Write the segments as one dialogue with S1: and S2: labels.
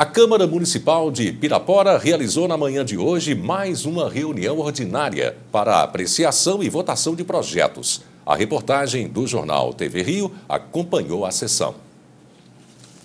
S1: A Câmara Municipal de Pirapora realizou na manhã de hoje mais uma reunião ordinária para apreciação e votação de projetos. A reportagem do jornal TV Rio acompanhou a sessão.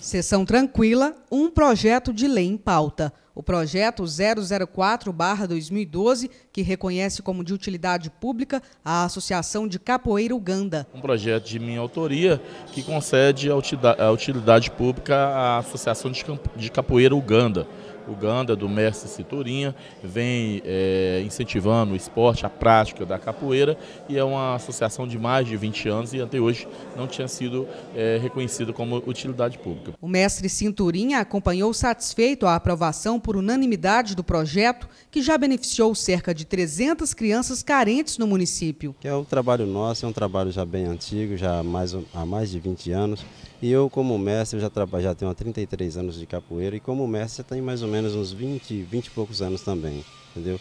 S2: Sessão tranquila, um projeto de lei em pauta. O projeto 004-2012, que reconhece como de utilidade pública a Associação de Capoeira Uganda.
S3: Um projeto de minha autoria que concede a utilidade pública à Associação de Capoeira Uganda, Uganda, do mestre Citurinha, vem é, incentivando o esporte, a prática da capoeira e é uma associação de mais de 20 anos e até hoje não tinha sido é, reconhecido como utilidade pública.
S2: O mestre Cinturinha acompanhou satisfeito a aprovação por unanimidade do projeto que já beneficiou cerca de 300 crianças carentes no município.
S4: É o trabalho nosso, é um trabalho já bem antigo, já mais, há mais de 20 anos e eu, como mestre, já, trabalho, já tenho 33 anos de capoeira e como mestre já tenho mais ou menos uns 20, 20 e poucos anos também, entendeu?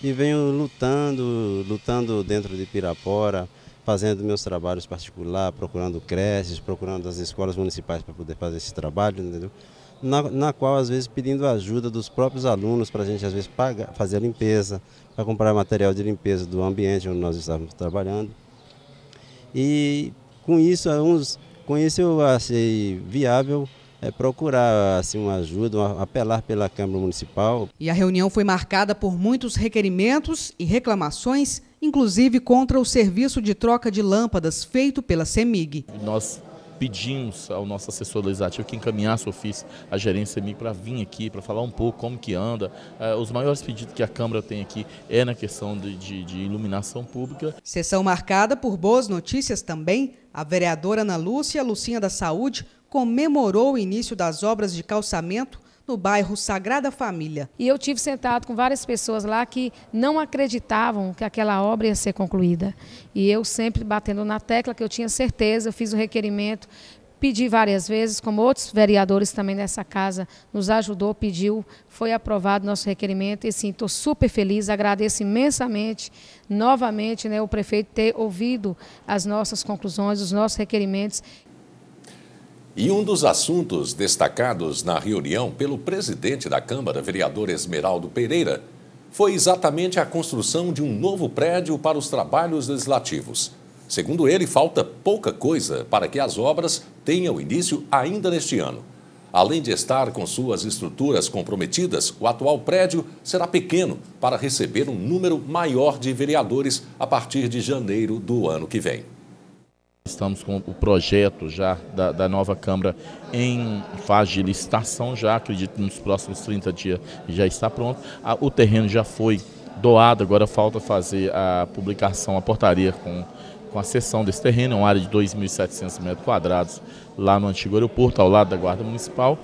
S4: E venho lutando, lutando dentro de Pirapora, fazendo meus trabalhos particular, procurando creches, procurando as escolas municipais para poder fazer esse trabalho, entendeu? Na, na, qual às vezes pedindo ajuda dos próprios alunos para a gente às vezes pagar, fazer a limpeza, para comprar material de limpeza do ambiente onde nós estávamos trabalhando. E com isso, uns, com isso eu achei viável é, procurar assim, uma ajuda, apelar pela Câmara Municipal.
S2: E a reunião foi marcada por muitos requerimentos e reclamações, inclusive contra o serviço de troca de lâmpadas feito pela CEMIG.
S3: Nós pedimos ao nosso assessor legislativo que encaminhasse o ofício à gerência MI para vir aqui, para falar um pouco como que anda. É, os maiores pedidos que a Câmara tem aqui é na questão de,
S2: de, de iluminação pública. Sessão marcada por boas notícias também, a vereadora Ana Lúcia Lucinha da Saúde comemorou o início das obras de calçamento no bairro Sagrada Família.
S5: E eu tive sentado com várias pessoas lá que não acreditavam que aquela obra ia ser concluída. E eu sempre batendo na tecla que eu tinha certeza, eu fiz o requerimento, pedi várias vezes, como outros vereadores também nessa casa nos ajudou, pediu, foi aprovado nosso requerimento. E sim, estou super feliz, agradeço imensamente, novamente, né, o prefeito ter ouvido as nossas conclusões, os nossos requerimentos.
S1: E um dos assuntos destacados na reunião pelo presidente da Câmara, vereador Esmeraldo Pereira, foi exatamente a construção de um novo prédio para os trabalhos legislativos. Segundo ele, falta pouca coisa para que as obras tenham início ainda neste ano. Além de estar com suas estruturas comprometidas, o atual prédio será pequeno para receber um número maior de vereadores a partir de janeiro do ano que vem.
S3: Estamos com o projeto já da, da, nova Câmara em fase de licitação, já acredito nos próximos 30 dias já está pronto. O terreno já foi doado, agora falta fazer a publicação, a portaria com, com a cessão desse terreno, é uma área de 2.700 metros quadrados lá no antigo aeroporto, ao lado da Guarda Municipal.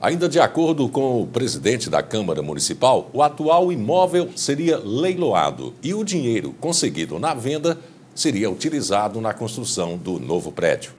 S1: Ainda de acordo com o presidente da Câmara Municipal, o atual imóvel seria leiloado e o dinheiro conseguido na venda seria utilizado na construção do novo prédio.